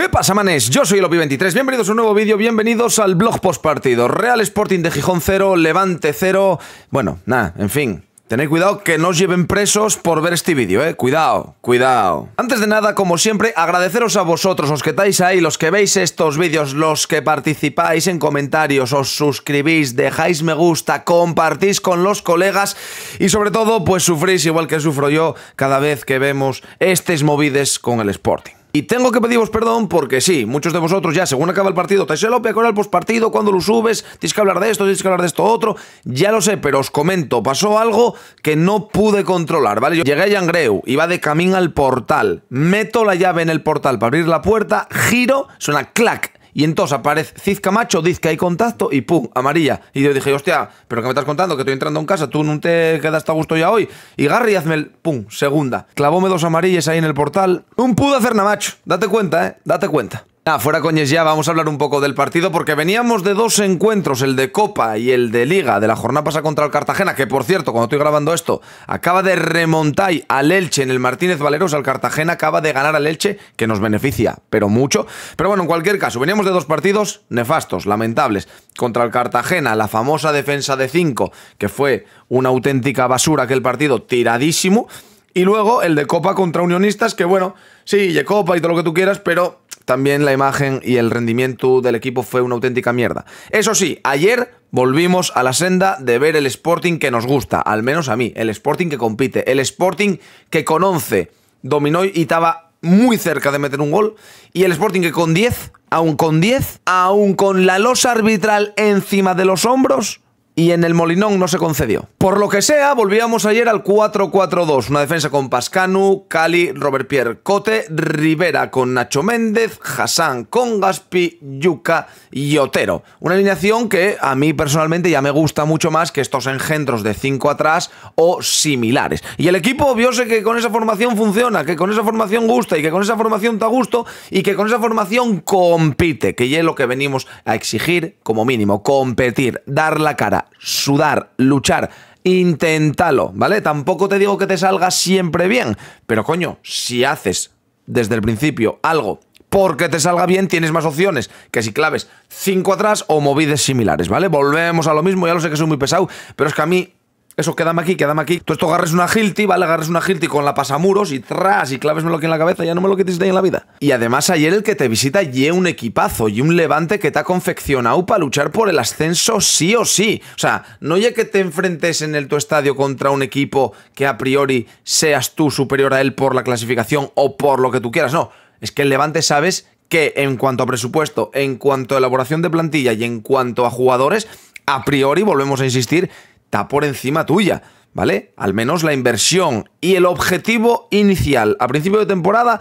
¿Qué pasa, manes? Yo soy el 23 bienvenidos a un nuevo vídeo, bienvenidos al blog post partido. Real Sporting de Gijón 0, Levante 0. Bueno, nada, en fin, Tened cuidado que no os lleven presos por ver este vídeo, eh. Cuidado, cuidado. Antes de nada, como siempre, agradeceros a vosotros, los que estáis ahí, los que veis estos vídeos, los que participáis en comentarios, os suscribís, dejáis me gusta, compartís con los colegas y sobre todo, pues sufrís igual que sufro yo cada vez que vemos estos movides con el Sporting. Y tengo que pediros perdón porque sí, muchos de vosotros ya, según acaba el partido, te lo con el postpartido, cuando lo subes, tienes que hablar de esto, tienes que hablar de esto otro, ya lo sé, pero os comento, pasó algo que no pude controlar, ¿vale? llegué a Yangreu, iba de camino al portal, meto la llave en el portal para abrir la puerta, giro, suena clac, y entonces aparece Cizca Macho, dice que hay contacto y pum, amarilla. Y yo dije, hostia, pero qué me estás contando que estoy entrando en casa, tú no te quedaste a gusto ya hoy. Y Garry, hazme el pum, segunda. Clavóme dos amarillas ahí en el portal. Un pudo hacer macho. Date cuenta, eh, date cuenta. Ah, fuera coñes ya, vamos a hablar un poco del partido porque veníamos de dos encuentros, el de Copa y el de Liga, de la jornada pasada contra el Cartagena, que por cierto, cuando estoy grabando esto, acaba de remontar al Elche en el Martínez Valeros, el Cartagena acaba de ganar al Elche, que nos beneficia, pero mucho. Pero bueno, en cualquier caso, veníamos de dos partidos nefastos, lamentables, contra el Cartagena, la famosa defensa de 5, que fue una auténtica basura aquel partido, tiradísimo, y luego el de Copa contra Unionistas, que bueno Sí, copa y todo lo que tú quieras, pero también la imagen y el rendimiento del equipo fue una auténtica mierda. Eso sí, ayer volvimos a la senda de ver el Sporting que nos gusta, al menos a mí, el Sporting que compite, el Sporting que con 11 dominó y estaba muy cerca de meter un gol, y el Sporting que con 10, aún con 10, aún con la losa arbitral encima de los hombros, y en el Molinón no se concedió. Por lo que sea, volvíamos ayer al 4-4-2, una defensa con Pascanu, Cali, Robert Pierre Cote, Rivera con Nacho Méndez, Hassan con Gaspi, Yuca y Otero. Una alineación que a mí personalmente ya me gusta mucho más que estos engendros de 5 atrás o similares. Y el equipo viose que con esa formación funciona, que con esa formación gusta y que con esa formación te gusto y que con esa formación compite, que ya es lo que venimos a exigir como mínimo, competir, dar la cara sudar, luchar, inténtalo, ¿vale? Tampoco te digo que te salga siempre bien, pero coño, si haces desde el principio algo porque te salga bien, tienes más opciones que si claves 5 atrás o movides similares, ¿vale? Volvemos a lo mismo, ya lo sé que soy muy pesado, pero es que a mí eso, quédame aquí, quédame aquí. Tú esto agarres una Hilti, ¿vale? Agarres una Hilti con la pasamuros y tras y clavesmelo aquí en la cabeza, ya no me lo quites de ahí en la vida. Y además ayer el que te visita y un equipazo y un levante que te ha confeccionado para luchar por el ascenso sí o sí. O sea, no ya que te enfrentes en el tu estadio contra un equipo que a priori seas tú superior a él por la clasificación o por lo que tú quieras, no. Es que el Levante sabes que en cuanto a presupuesto, en cuanto a elaboración de plantilla y en cuanto a jugadores, a priori, volvemos a insistir, está por encima tuya. ¿Vale? Al menos la inversión y el objetivo inicial a principio de temporada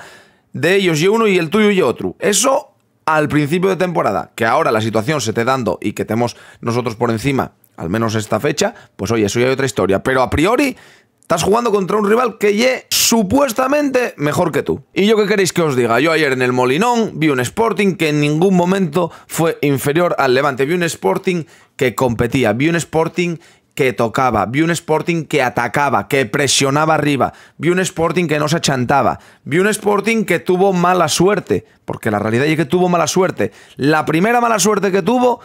de ellos y uno y el tuyo y otro. Eso al principio de temporada, que ahora la situación se te dando y que tenemos nosotros por encima, al menos esta fecha, pues oye, eso ya hay otra historia. Pero a priori, estás jugando contra un rival que ye supuestamente mejor que tú. ¿Y yo qué queréis que os diga? Yo ayer en el Molinón vi un Sporting que en ningún momento fue inferior al Levante. Vi un Sporting que competía, vi un Sporting que tocaba, vi un Sporting que atacaba, que presionaba arriba, vi un Sporting que no se achantaba, vi un Sporting que tuvo mala suerte, porque la realidad es que tuvo mala suerte. La primera mala suerte que tuvo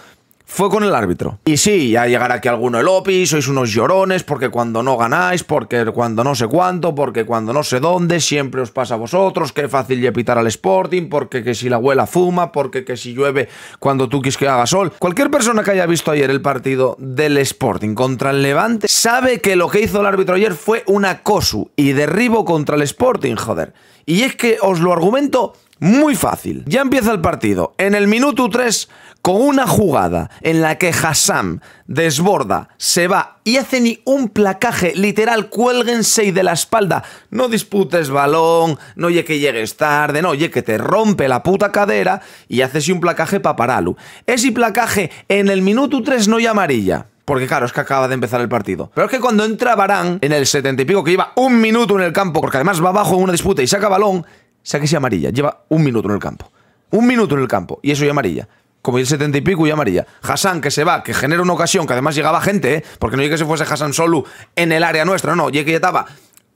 fue con el árbitro. Y sí, ya llegará aquí alguno el OPI, sois unos llorones, porque cuando no ganáis, porque cuando no sé cuánto, porque cuando no sé dónde, siempre os pasa a vosotros, que fácil de al Sporting, porque que si la abuela fuma, porque que si llueve cuando tú quis que haga sol. Cualquier persona que haya visto ayer el partido del Sporting contra el Levante sabe que lo que hizo el árbitro ayer fue una cosu y derribo contra el Sporting, joder. Y es que os lo argumento muy fácil. Ya empieza el partido. En el minuto 3, con una jugada en la que Hassan desborda, se va y hace ni un placaje, literal, cuélguense y de la espalda. No disputes balón, no oye que llegues tarde, no oye que te rompe la puta cadera y haces un placaje para Paralu. Ese placaje en el minuto 3 no hay amarilla. Porque claro, es que acaba de empezar el partido. Pero es que cuando entra Barán en el setenta y pico, que iba un minuto en el campo, porque además va abajo en una disputa y saca balón, que y amarilla. Lleva un minuto en el campo. Un minuto en el campo. Y eso y amarilla. Como el setenta y pico y amarilla. Hassan que se va, que genera una ocasión, que además llegaba gente, ¿eh? porque no llegue que se fuese Hassan Solu en el área nuestra, no, llegue que estaba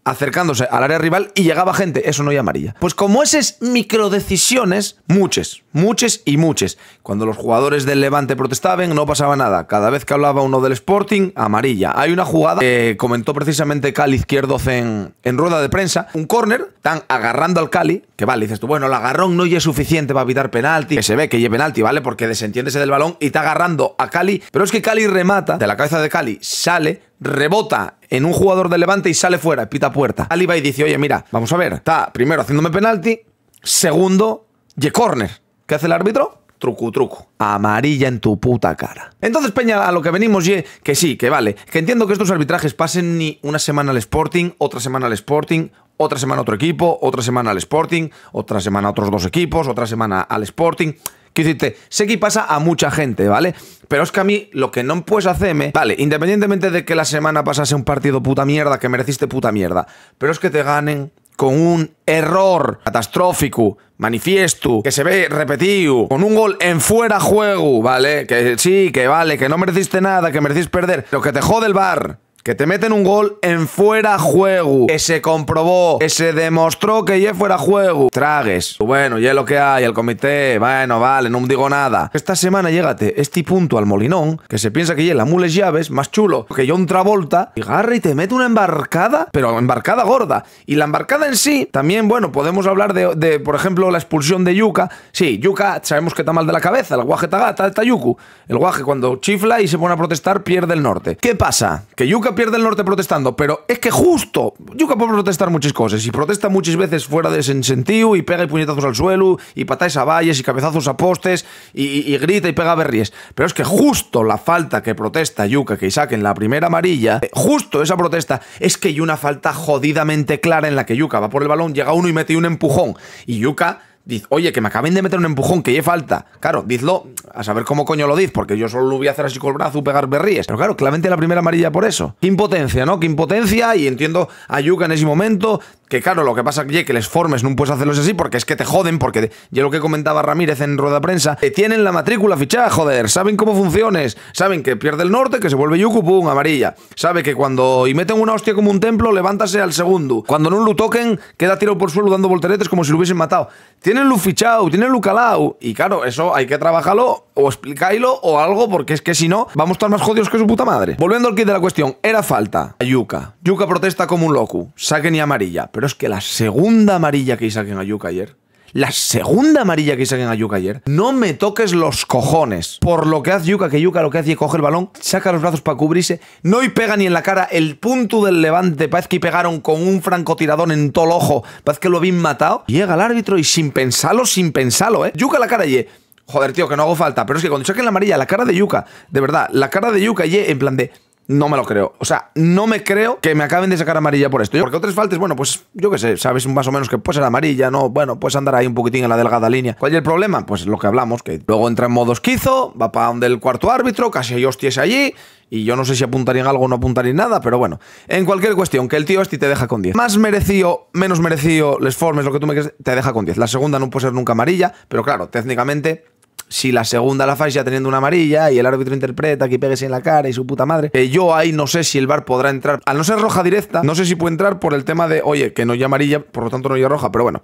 acercándose al área rival y llegaba gente, eso no hay amarilla. Pues como esas microdecisiones, muchas, muchas y muchas. Cuando los jugadores del Levante protestaban, no pasaba nada. Cada vez que hablaba uno del Sporting, amarilla. Hay una jugada que comentó precisamente Cali Izquierdo en, en rueda de prensa, un córner, tan agarrando al Cali, que vale, dices tú, bueno, el agarrón no es suficiente para evitar penalti, que se ve que lleve penalti, ¿vale? Porque desentiéndese del balón y está agarrando a Cali, pero es que Cali remata, de la cabeza de Cali sale, rebota en un jugador de Levante y sale fuera, pita puerta. va y dice, oye, mira, vamos a ver, está primero haciéndome penalti, segundo, y corner. ¿Qué hace el árbitro? Truco, truco. Amarilla en tu puta cara. Entonces, Peña, a lo que venimos, ye, que sí, que vale. Que entiendo que estos arbitrajes pasen ni una semana al Sporting, otra semana al Sporting, otra semana otro equipo, otra semana al Sporting, otra semana otros dos equipos, otra semana al Sporting. ¿Qué decirte, sé que pasa a mucha gente, ¿vale? Pero es que a mí lo que no puedes hacerme, vale, independientemente de que la semana pasase un partido puta mierda, que mereciste puta mierda, pero es que te ganen con un error catastrófico, manifiesto, que se ve repetido, con un gol en fuera juego, ¿vale? Que sí, que vale, que no mereciste nada, que merecís perder, lo que te jode el bar que te meten un gol en fuera juego, que se comprobó, que se demostró que ya fuera juego, tragues. Bueno, ya lo que hay, el comité, bueno, vale, no digo nada. Esta semana llégate este punto al Molinón, que se piensa que ya la mules llaves, más chulo, que yo un travolta, y agarra y te mete una embarcada, pero embarcada gorda. Y la embarcada en sí, también, bueno, podemos hablar de, por ejemplo, la expulsión de Yuka. Sí, Yuka, sabemos que está mal de la cabeza, el guaje tagata, está Tayuku. El guaje cuando chifla y se pone a protestar pierde el norte. ¿Qué pasa? Que Yuka pierde el norte protestando, pero es que justo, Yuca puede protestar muchas cosas, y protesta muchas veces fuera de sentido, y pega y puñetazos al suelo, y patáis a valles, y cabezazos a postes, y, grita y pega berries. Pero es que justo la falta que protesta Yuca, que en la primera amarilla, eh, justo esa protesta, es que hay una falta jodidamente clara en la que Yuca va por el balón, llega uno y mete un empujón, y Yuca diz, oye, que me acaben de meter un empujón, que ya falta. Claro, dizlo a saber cómo coño lo diz, porque yo solo lo voy a hacer así con el brazo, y pegar berríes. Pero claro, claramente la primera amarilla por eso. Qué impotencia, ¿no? Qué impotencia, y entiendo a Yuka en ese momento, que claro, lo que pasa es que les formes no puedes hacerlos así porque es que te joden, porque yo lo que comentaba Ramírez en rueda de prensa, que eh, tienen la matrícula fichada, joder, saben cómo funciones, saben que pierde el norte, que se vuelve Yuku, pum, amarilla, sabe que cuando y meten una hostia como un templo, levántase al segundo, cuando no lo toquen, queda tirado por suelo dando volteretes como si lo hubiesen matado. Tienen lu fichado, tienen lo calado, y claro, eso hay que trabajarlo o explicáislo o algo, porque es que si no, vamos a estar más jodidos que su puta madre. Volviendo al kit de la cuestión, era falta a Yuka. Yuka protesta como un loco, saquen y amarilla pero es que la segunda amarilla que saquen a Yuka ayer, la segunda amarilla que saquen a Yuka ayer, no me toques los cojones. Por lo que hace Yuka, que Yuka lo que hace es coge el balón, saca los brazos para cubrirse, no y pega ni en la cara el punto del levante. Parece que pegaron con un francotiradón en todo el ojo, parece que lo habían matado. Llega el árbitro y sin pensarlo, sin pensarlo, ¿eh? Yuka la cara y... Joder, tío, que no hago falta. Pero es que cuando saquen la amarilla, la cara de Yuka, de verdad, la cara de Yuka y en plan de no me lo creo. O sea, no me creo que me acaben de sacar amarilla por esto. Porque otras faltas, bueno, pues yo qué sé, sabes más o menos que puede ser amarilla, ¿no? Bueno, puedes andar ahí un poquitín en la delgada línea. ¿Cuál es el problema? Pues lo que hablamos, que luego entra en modo esquizo, va para donde el cuarto árbitro, casi hay hostias allí. Y yo no sé si apuntarían algo o no apuntarían nada, pero bueno. En cualquier cuestión, que el tío este te deja con 10. Más merecido, menos merecido, les formes, lo que tú me te deja con 10. La segunda no puede ser nunca amarilla, pero claro, técnicamente si la segunda la ya teniendo una amarilla y el árbitro interpreta que pegues en la cara y su puta madre, eh, yo ahí no sé si el bar podrá entrar. Al no ser roja directa, no sé si puede entrar por el tema de, oye, que no haya amarilla, por lo tanto no haya roja, pero bueno.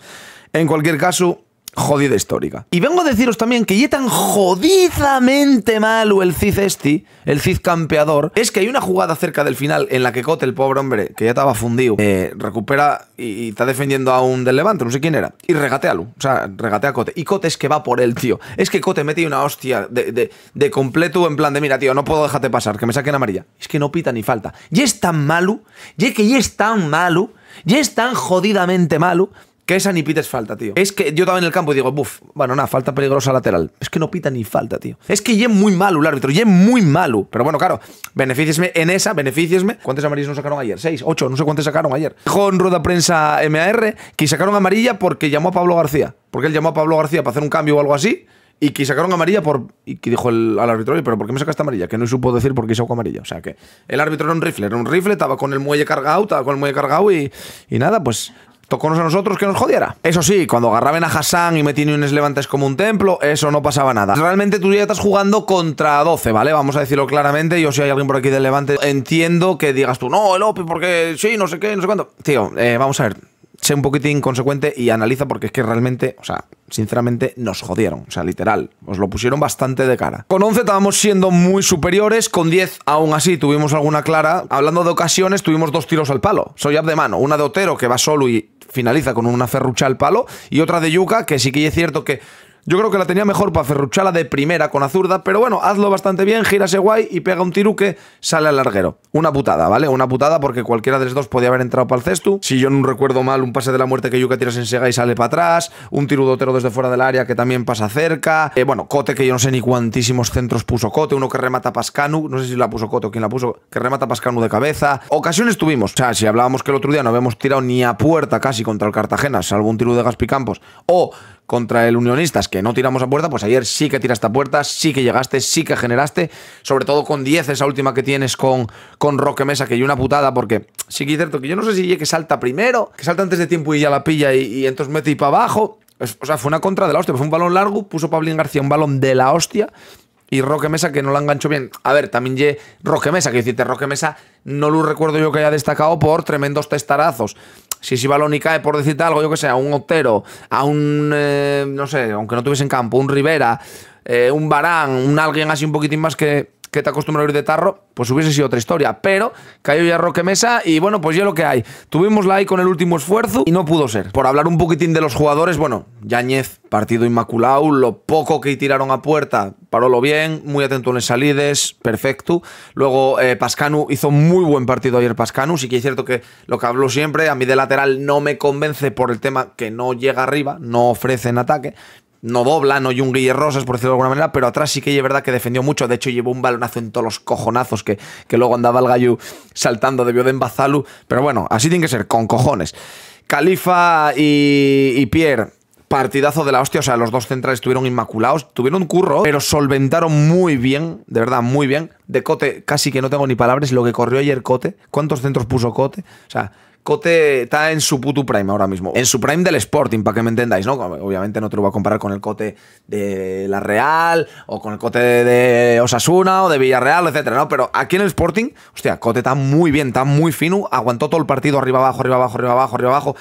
En cualquier caso, jodida histórica. Y vengo a deciros también que ya tan jodidamente malo el Cid este, el Cid campeador, es que hay una jugada cerca del final en la que Cote, el pobre hombre, que ya estaba fundido, eh, recupera y, está defendiendo a un del Levante, no sé quién era, y Lu. o sea, regatea a Cote. Y Cote es que va por él, tío. Es que Cote mete una hostia de, de, completo en plan de, mira, tío, no puedo dejarte pasar, que me saquen amarilla. Es que no pita ni falta. Y es tan malo, y que ya es tan malo, y es tan jodidamente malo, que esa ni es falta, tío. Es que yo estaba en el campo y digo, buf, bueno, nada, falta peligrosa lateral. Es que no pita ni falta, tío. Es que es muy malo el árbitro, es muy malo. Pero bueno, claro, beneficiesme en esa, beneficiesme. ¿Cuántas amarillos nos sacaron ayer? ¿Seis? ¿Ocho? No sé cuántos sacaron ayer. Dijo en rueda prensa MAR que sacaron amarilla porque llamó a Pablo García. Porque él llamó a Pablo García para hacer un cambio o algo así. Y que sacaron amarilla por. Y que dijo el, al árbitro, pero ¿por qué me sacaste amarilla? Que no supo decir por qué sacó amarilla. O sea que el árbitro era un rifle, era un rifle, estaba con el muelle cargado, estaba con el muelle cargado y, y nada, pues conoce a nosotros que nos jodiera. Eso sí, cuando agarraban a Hassan y metían unos levantes como un templo, eso no pasaba nada. Realmente tú ya estás jugando contra 12, ¿vale? Vamos a decirlo claramente. Yo si hay alguien por aquí del levante, entiendo que digas tú, no, el OPI, porque sí, no sé qué, no sé cuánto. Tío, eh, vamos a ver sé un poquitín consecuente y analiza porque es que realmente, o sea, sinceramente nos jodieron, o sea, literal, os lo pusieron bastante de cara. Con 11 estábamos siendo muy superiores, con 10 aún así tuvimos alguna clara. Hablando de ocasiones, tuvimos dos tiros al palo. Soy de mano, una de Otero que va solo y finaliza con una ferrucha al palo y otra de Yuka que sí que es cierto que yo creo que la tenía mejor para Ferruchala de primera con Azurda, pero bueno, hazlo bastante bien, gira guay y pega un tiro que sale al larguero. Una putada, ¿vale? Una putada porque cualquiera de los dos podía haber entrado para el cesto. Si yo no recuerdo mal, un pase de la muerte que Yuka tiras en Sega y sale para atrás, un tirudotero desde fuera del área que también pasa cerca. Eh, bueno, Cote, que yo no sé ni cuantísimos centros puso Cote, uno que remata Pascanu, no sé si la puso Cote o quién la puso, que remata Pascanu de cabeza. Ocasiones tuvimos, o sea, si hablábamos que el otro día no habíamos tirado ni a puerta casi contra el Cartagena, salvo un tiro de Gaspi o contra el Unionistas, que no tiramos a puerta, pues ayer sí que tiraste a puerta, sí que llegaste, sí que generaste, sobre todo con 10, esa última que tienes con, con Roque Mesa, que hay una putada, porque sí que es cierto que yo no sé si llegue que salta primero, que salta antes de tiempo y ya la pilla y, entonces mete y para abajo. O sea, fue una contra de la hostia, fue un balón largo, puso Pablín García un balón de la hostia y Roque Mesa que no la enganchó bien. A ver, también ye Roque Mesa, que decirte, Roque Mesa no lo recuerdo yo que haya destacado por tremendos testarazos. Si y cae, por decirte algo, yo que sé, a un Otero, a un, eh, no sé, aunque no en campo, un Rivera, eh, un Barán, un alguien así un poquitín más que que te acostumbra a ir de tarro, pues hubiese sido otra historia. Pero cayó ya Roque Mesa y bueno, pues ya lo que hay. Tuvimos la ahí con el último esfuerzo y no pudo ser. Por hablar un poquitín de los jugadores, bueno, Yañez, partido inmaculado, lo poco que tiraron a puerta, parólo bien, muy atento en las salidas, perfecto. Luego eh, Pascanu hizo muy buen partido ayer Pascanu, sí que es cierto que lo que hablo siempre, a mí de lateral no me convence por el tema que no llega arriba, no ofrece en ataque, no dobla, no un Guille Rosas, por decirlo de alguna manera, pero atrás sí que es verdad que defendió mucho. De hecho, llevó un balonazo en todos los cojonazos que, que luego andaba el Gallo saltando, de de Bazalu. Pero bueno, así tiene que ser, con cojones. Califa y, y Pierre partidazo de la hostia. O sea, los dos centrales estuvieron inmaculados, tuvieron un curro, pero solventaron muy bien, de verdad, muy bien. De Cote, casi que no tengo ni palabras, lo que corrió ayer Cote, cuántos centros puso Cote. O sea, Cote está en su puto prime ahora mismo. En su prime del Sporting, para que me entendáis, ¿no? Obviamente no te lo voy a comparar con el Cote de La Real o con el Cote de Osasuna o de Villarreal, etcétera, ¿no? Pero aquí en el Sporting, hostia, Cote está muy bien, está muy fino, aguantó todo el partido arriba abajo, arriba abajo, arriba abajo, arriba abajo.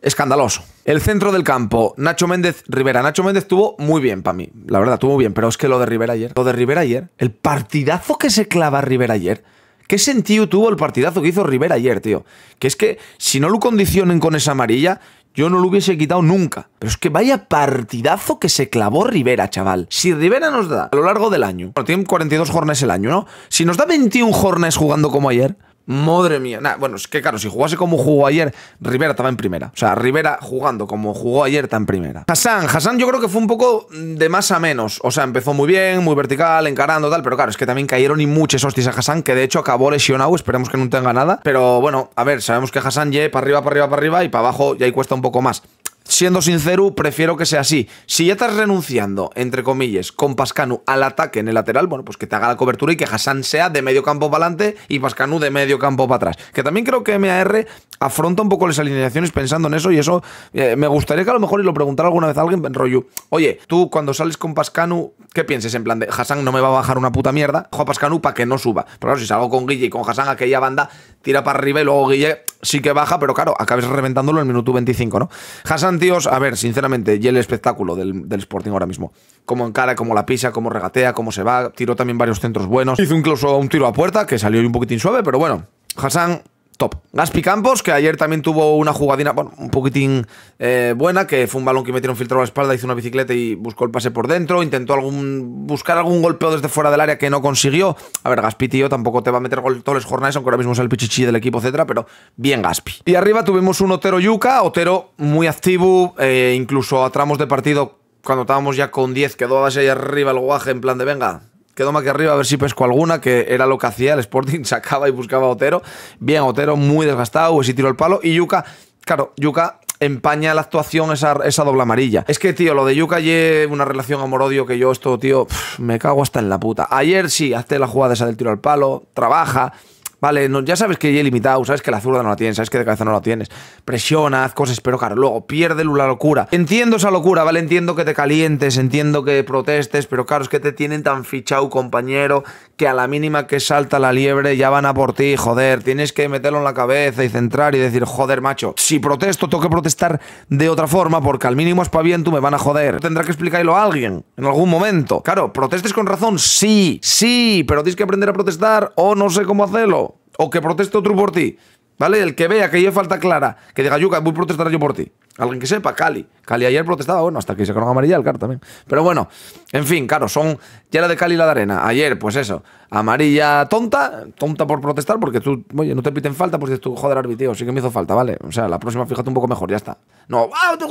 Escandaloso. El centro del campo, Nacho Méndez Rivera. Nacho Méndez tuvo muy bien para mí, la verdad, tuvo bien, pero es que lo de Rivera ayer, lo de Rivera ayer, el partidazo que se clava Rivera ayer, ¿Qué sentido tuvo el partidazo que hizo Rivera ayer, tío? Que es que si no lo condicionen con esa amarilla, yo no lo hubiese quitado nunca. Pero es que vaya partidazo que se clavó Rivera, chaval. Si Rivera nos da a lo largo del año, bueno, tienen 42 jornes el año, ¿no? Si nos da 21 jornes jugando como ayer, Madre mía. Nah, bueno, es que claro, si jugase como jugó ayer, Rivera estaba en primera. O sea, Rivera jugando como jugó ayer está en primera. Hassan, Hassan yo creo que fue un poco de más a menos. O sea, empezó muy bien, muy vertical, encarando tal, pero claro, es que también cayeron y muchas hostias a Hassan, que de hecho acabó lesionado, esperemos que no tenga nada. Pero bueno, a ver, sabemos que Hassan lleva para arriba, para arriba, para arriba y para abajo ya ahí cuesta un poco más siendo sincero, prefiero que sea así. Si ya estás renunciando, entre comillas, con Pascanu al ataque en el lateral, bueno, pues que te haga la cobertura y que Hassan sea de medio campo para adelante y Pascanu de medio campo para atrás. Que también creo que MAR afronta un poco las alineaciones pensando en eso y eso eh, me gustaría que a lo mejor y lo preguntara alguna vez a alguien, rollo, oye, tú cuando sales con Pascanu, ¿qué piensas En plan de, Hassan no me va a bajar una puta mierda, a Pascanu para que no suba. Pero claro, si salgo con Guille y con Hassan, aquella banda tira para arriba y luego Guille sí que baja, pero claro, acabes reventándolo en el minuto 25, ¿no? Hassan a ver, sinceramente, y el espectáculo del, del Sporting ahora mismo. Cómo encara, cómo la pisa, cómo regatea, cómo se va. Tiró también varios centros buenos. Hizo incluso un tiro a puerta que salió un poquitín suave, pero bueno. Hassan top. Gaspi Campos, que ayer también tuvo una jugadina, bueno, un poquitín eh, buena, que fue un balón que metió un filtro a la espalda, hizo una bicicleta y buscó el pase por dentro, intentó algún buscar algún golpeo desde fuera del área que no consiguió. A ver, Gaspi, tío, tampoco te va a meter gol todos los jornales, aunque ahora mismo es el pichichi del equipo, etcétera, pero bien Gaspi. Y arriba tuvimos un Otero Yuca, Otero muy activo, eh, incluso a tramos de partido, cuando estábamos ya con 10, quedó a base ahí arriba el guaje en plan de venga, quedó más que arriba a ver si pesco alguna, que era lo que hacía el Sporting, sacaba y buscaba a Otero. Bien, Otero muy desgastado, ese tiro al palo. Y Yuka, claro, Yuka empaña la actuación esa, esa doble amarilla. Es que, tío, lo de Yuka lleva una relación amor-odio que yo, esto, tío, me cago hasta en la puta. Ayer sí, hace la jugada esa del tiro al palo, trabaja, Vale, ya sabes que he limitado, sabes que la zurda no la tienes, sabes que de cabeza no la tienes. Presiona, haz cosas, pero claro, luego pierde la locura. Entiendo esa locura, ¿vale? Entiendo que te calientes, entiendo que protestes, pero claro, es que te tienen tan fichado, compañero, que a la mínima que salta la liebre ya van a por ti, joder, tienes que meterlo en la cabeza y centrar y decir, joder, macho, si protesto, tengo que protestar de otra forma porque al mínimo es espaviento me van a joder. Tendrá que explicarlo a alguien en algún momento. Claro, protestes con razón, sí, sí, pero tienes que aprender a protestar o no sé cómo hacerlo. O que proteste otro por ti. ¿Vale? El que vea que hay falta clara, que diga, Yuka, voy a protestar yo por ti. Alguien que sepa, Cali. Cali ayer protestaba, bueno, hasta que se conoce amarilla el CAR también. Pero bueno, en fin, claro, son ya la de Cali la de Arena. Ayer, pues eso, amarilla tonta, tonta por protestar, porque tú, oye, no te piten falta, pues dices tú, joder, arbitrio, sí que me hizo falta, ¿vale? O sea, la próxima fíjate un poco mejor, ya está. No, ah, yo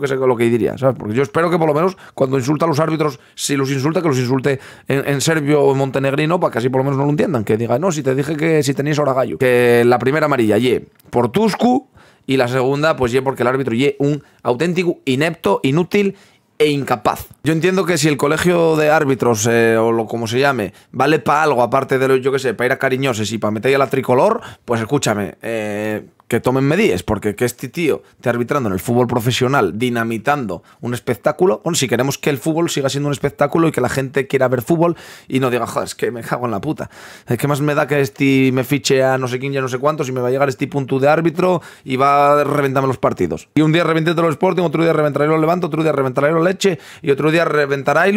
qué sé lo que diría, ¿sabes? Porque yo espero que por lo menos cuando insulta a los árbitros, si los insulta, que los insulte en, serbio o montenegrino, para que así por lo menos no lo entiendan, que diga, no, si te dije que si tenéis ahora gallo, que la primera amarilla, ye, por Tuscu y la segunda, pues ye porque el árbitro ye un auténtico inepto, inútil e incapaz. Yo entiendo que si el colegio de árbitros, eh, o lo como se llame, vale para algo, aparte de lo, yo qué sé, para ir a cariñoses y para meter a la tricolor, pues escúchame, eh, que tomen medidas, porque que este tío esté arbitrando en el fútbol profesional, dinamitando un espectáculo, bueno, si queremos que el fútbol siga siendo un espectáculo y que la gente quiera ver fútbol y no diga, joder, es que me cago en la puta, es que más me da que este me fiche a no sé quién ya no sé cuántos y me va a llegar este punto de árbitro y va a reventarme los partidos. Y un día reventaré el Sporting, otro día reventaré el Levanto, otro día reventaré el Leche y otro día reventaré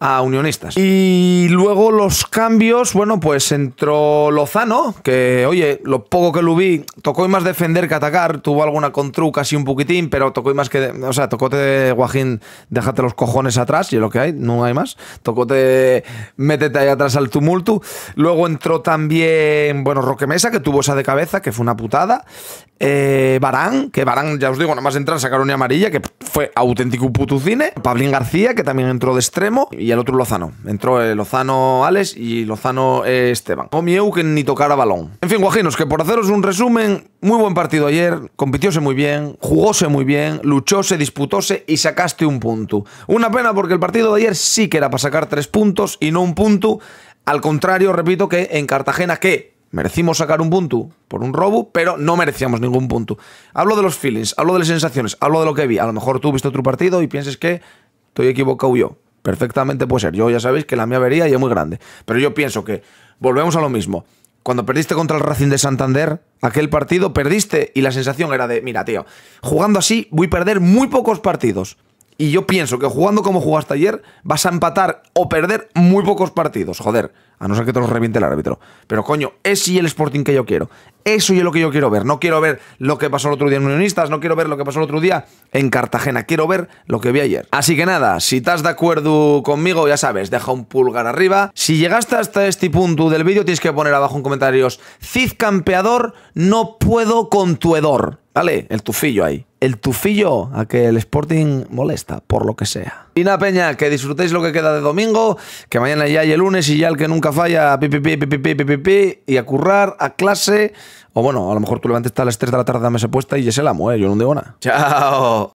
a Unionistas. Y luego los cambios, bueno, pues entró Lozano, que oye, lo poco que lo vi, tocó y más de defender que atacar. Tuvo alguna contruca casi un poquitín, pero tocó y más que. o sea, tocóte, Guajín, déjate los cojones atrás, y es lo que hay, no hay más. Tocóte, métete ahí atrás al tumulto. Luego entró también, bueno, Roque Mesa, que tuvo esa de cabeza, que fue una putada. Eh, Barán, que Barán, ya os digo, nada más entrar sacaron una amarilla, que fue auténtico putucine. Pablín García, que también entró de extremo. Y el otro Lozano. Entró eh, Lozano Alex y Lozano eh, Esteban. O Mieu, que ni tocara balón. En fin, Guajinos, que por haceros un resumen, muy buen partido ayer, compitióse muy bien, jugóse muy bien, luchóse, disputóse y sacaste un punto. Una pena porque el partido de ayer sí que era para sacar tres puntos y no un punto. Al contrario, repito, que en Cartagena, que merecimos sacar un punto por un robo, pero no merecíamos ningún punto. Hablo de los feelings, hablo de las sensaciones, hablo de lo que vi. A lo mejor tú viste otro partido y piensas que estoy equivocado yo. Perfectamente puede ser. Yo ya sabéis que la mía vería y es muy grande. Pero yo pienso que volvemos a lo mismo cuando perdiste contra el Racing de Santander, aquel partido perdiste y la sensación era de, mira, tío, jugando así voy a perder muy pocos partidos. Y yo pienso que jugando como jugaste ayer, vas a empatar o perder muy pocos partidos, joder. A no ser que te los reviente el árbitro. Pero coño, es el Sporting que yo quiero. Eso es lo que yo quiero ver. No quiero ver lo que pasó el otro día en Unionistas, no quiero ver lo que pasó el otro día en Cartagena. Quiero ver lo que vi ayer. Así que nada, si estás de acuerdo conmigo, ya sabes, deja un pulgar arriba. Si llegaste hasta este punto del vídeo, tienes que poner abajo en comentarios, Cid campeador, no puedo con tu hedor. ¿Vale? El tufillo ahí el tufillo a que el Sporting molesta, por lo que sea. Y nada, Peña, que disfrutéis lo que queda de domingo, que mañana ya hay el lunes y ya el que nunca falla, pi, pi, pi, pi, y a currar, a clase. O bueno, a lo mejor tú levantes hasta las 3 de la tarde, dame mesa puesta y ya se la mueve, ¿eh? yo no digo nada. ¡Chao!